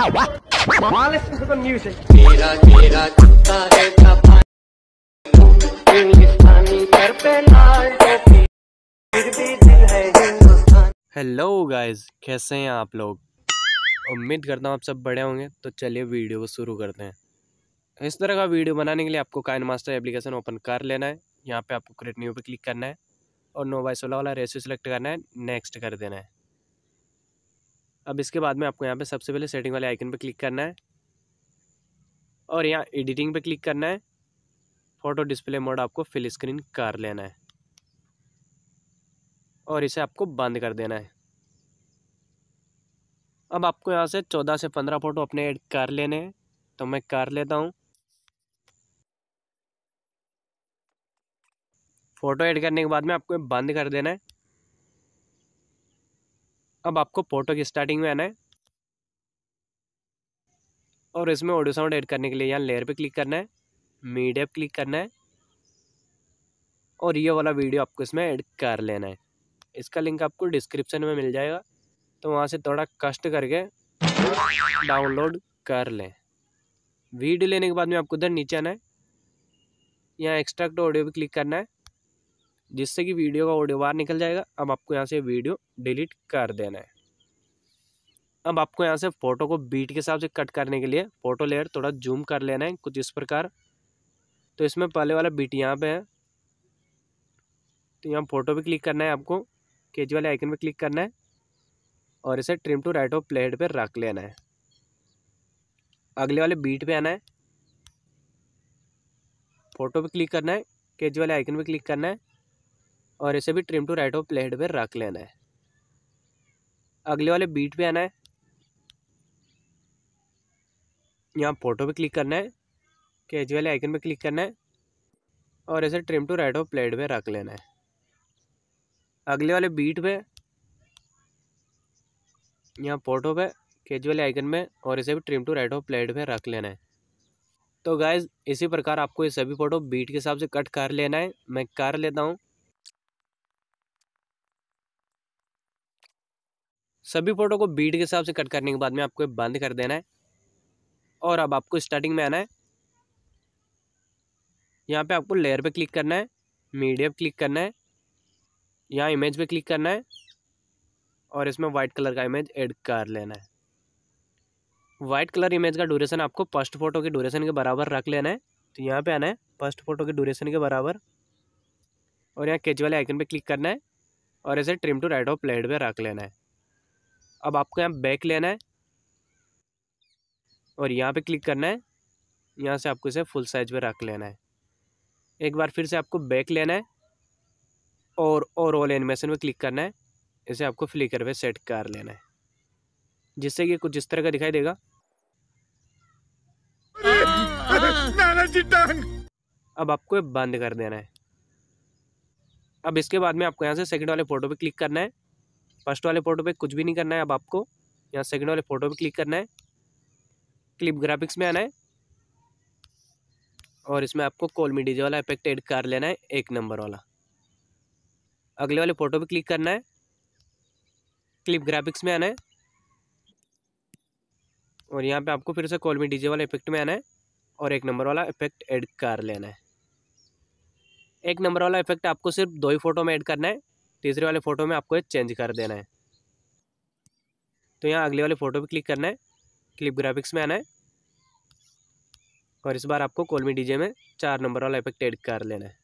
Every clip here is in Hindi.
हेलो गाइस कैसे हैं आप लोग उम्मीद करता हूँ आप सब बड़े होंगे तो चलिए वीडियो को शुरू करते हैं इस तरह का वीडियो बनाने के लिए आपको काइन मास्टर एप्लीकेशन ओपन कर लेना है यहाँ पे आपको क्रेट न्यू पे क्लिक करना है और नो बाई सोलह वाला रेसियो सेलेक्ट करना है नेक्स्ट कर देना है अब इसके बाद में आपको यहाँ पे सबसे पहले सेटिंग वाले आइकन पे क्लिक करना है और यहाँ एडिटिंग पे क्लिक करना है फ़ोटो डिस्प्ले मोड आपको फिल स्क्रीन कर लेना है और इसे आपको बंद कर देना है अब आपको यहाँ से चौदह से पंद्रह फ़ोटो अपने ऐड कर लेने हैं तो मैं कर लेता हूँ फ़ोटो ऐड करने के बाद में आपको बंद कर देना है अब आपको फोटो की स्टार्टिंग में आना है और इसमें ऑडियो साउंड ऐड करने के लिए यहाँ लेयर पे क्लिक करना है मीडिया पे क्लिक करना है और ये वाला वीडियो आपको इसमें ऐड कर लेना है इसका लिंक आपको डिस्क्रिप्शन में मिल जाएगा तो वहाँ से थोड़ा कष्ट करके डाउनलोड कर लें वीडियो लेने के बाद में आपको उधर नीचे आना है यहाँ एक्स्ट्रैक्ट ऑडियो पर क्लिक करना है जिससे कि वीडियो का ऑडियो बाहर निकल जाएगा अब आपको यहाँ से वीडियो डिलीट कर देना है अब आपको यहाँ से फ़ोटो को बीट के हिसाब से कट करने के लिए फ़ोटो लेयर थोड़ा जूम कर लेना है कुछ इस प्रकार तो इसमें पहले वाला बीट यहाँ पे है तो यहाँ फ़ोटो पे क्लिक करना है आपको केज वाले आइकन पे क्लिक करना है और इसे trim to right of plate पे रख लेना है अगले वाले बीट पे आना है फ़ोटो पे क्लिक करना है केज वाले आइकन पे क्लिक करना है और इसे भी trim to right of plate पर रख लेना है अगले वाले बीट पे आना है यहाँ फोटो पे क्लिक करना है केज वाले आइकन पे क्लिक करना है और इसे trim to right of plate पे रख लेना है अगले वाले बीट पे यहाँ फोटो पे केज वाले आइकन में और इसे भी trim to right of plate पे रख लेना है तो गाइज इसी प्रकार आपको ये सभी फ़ोटो बीट के हिसाब से कट कर लेना है मैं कर लेता हूँ सभी फोटो को बीट के हिसाब से कट करने के बाद में आपको बंद कर देना है और अब आपको स्टार्टिंग में आना है यहाँ पे आपको लेयर पे क्लिक करना है मीडिया क्लिक करना है यहाँ इमेज पे क्लिक करना है और इसमें वाइट कलर का इमेज ऐड कर लेना है वाइट कलर इमेज का ड्यूरेशन आपको फर्स्ट फोटो के ड्यूरेशन के बराबर रख लेना है तो यहाँ पे आना है फर्स्ट फोटो के ड्यूरेशन के बराबर और यहाँ केच वाले आइकन पर क्लिक करना है और इसे trim to right of plate पर रख लेना है अब आपको यहाँ बैक लेना है और यहाँ पे क्लिक करना है यहाँ से आपको इसे फुल साइज पे रख लेना है एक बार फिर से आपको बैक लेना है और और ऑल एनिमेशन पे क्लिक करना है इसे आपको फ्लिकर पे सेट कर लेना है जिससे कि कुछ इस तरह का दिखाई देगा अब आपको बंद कर देना है अब इसके बाद में आपको यहाँ से सेकंड वाले फोटो पे क्लिक करना है फर्स्ट वाले फोटो पे कुछ भी नहीं करना है अब आपको यहाँ सेकंड वाले फोटो पे क्लिक करना है क्लिप ग्राफिक्स में आना है और इसमें आपको कॉल डीजे वाला इफेक्ट एड कर लेना है एक नंबर वाला अगले वाले फोटो पे क्लिक करना है क्लिप ग्राफिक्स में आना है और यहाँ पे आपको फिर से कॉल मी डीजे वाला इफेक्ट में आना है और एक नंबर वाला इफेक्ट ऐड कर लेना है एक नंबर वाला इफेक्ट आपको सिर्फ दो ही फोटो में एड करना है तीसरे वाले फ़ोटो में आपको ये चेंज कर देना है तो यहाँ अगले वाले फ़ोटो पे क्लिक करना है क्लिप ग्राफिक्स में आना है और इस बार आपको कोलमी डीजे में चार नंबर वाला इफेक्ट एड कर लेना है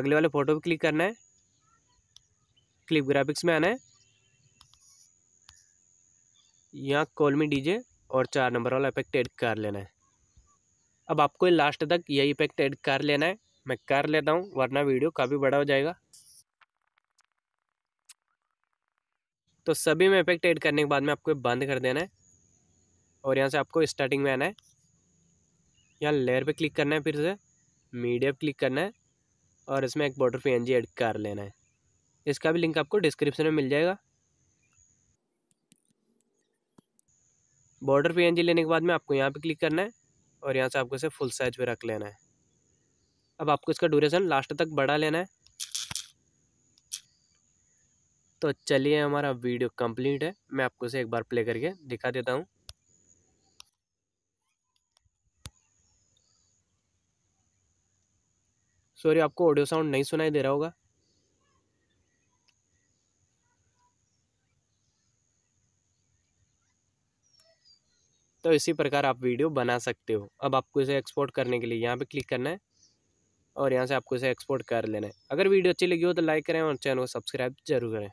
अगले वाले फ़ोटो पे क्लिक करना है क्लिप ग्राफिक्स में आना है यहाँ कोलमी डीजे और चार नंबर वाला इफेक्ट एड कर लेना है अब आपको लास्ट तक यही इफेक्ट एड कर लेना है मैं कर लेता हूँ वरना वीडियो काफ़ी बड़ा हो जाएगा तो सभी में इफेक्ट ऐड करने के बाद में आपको बंद कर देना है और यहाँ से आपको स्टार्टिंग में आना है यहाँ लेयर पे क्लिक करना है फिर से मीडिया पे क्लिक करना है और इसमें एक बॉर्डर पी एन ऐड कर लेना है इसका भी लिंक आपको डिस्क्रिप्शन में मिल जाएगा बॉर्डर पी लेने के बाद में आपको यहाँ पे क्लिक करना है और यहाँ से आपको इसे फुल साइज पे रख लेना है अब आपको इसका ड्यूरेशन लास्ट तक बढ़ा लेना है तो चलिए हमारा वीडियो कंप्लीट है मैं आपको इसे एक बार प्ले करके दिखा देता हूँ सॉरी आपको ऑडियो साउंड नहीं सुनाई दे रहा होगा तो इसी प्रकार आप वीडियो बना सकते हो अब आपको इसे एक्सपोर्ट करने के लिए यहाँ पे क्लिक करना है और यहाँ से आपको इसे एक्सपोर्ट कर लेना है अगर वीडियो अच्छी लगी हो तो लाइक करें और चैनल को सब्सक्राइब जरूर करें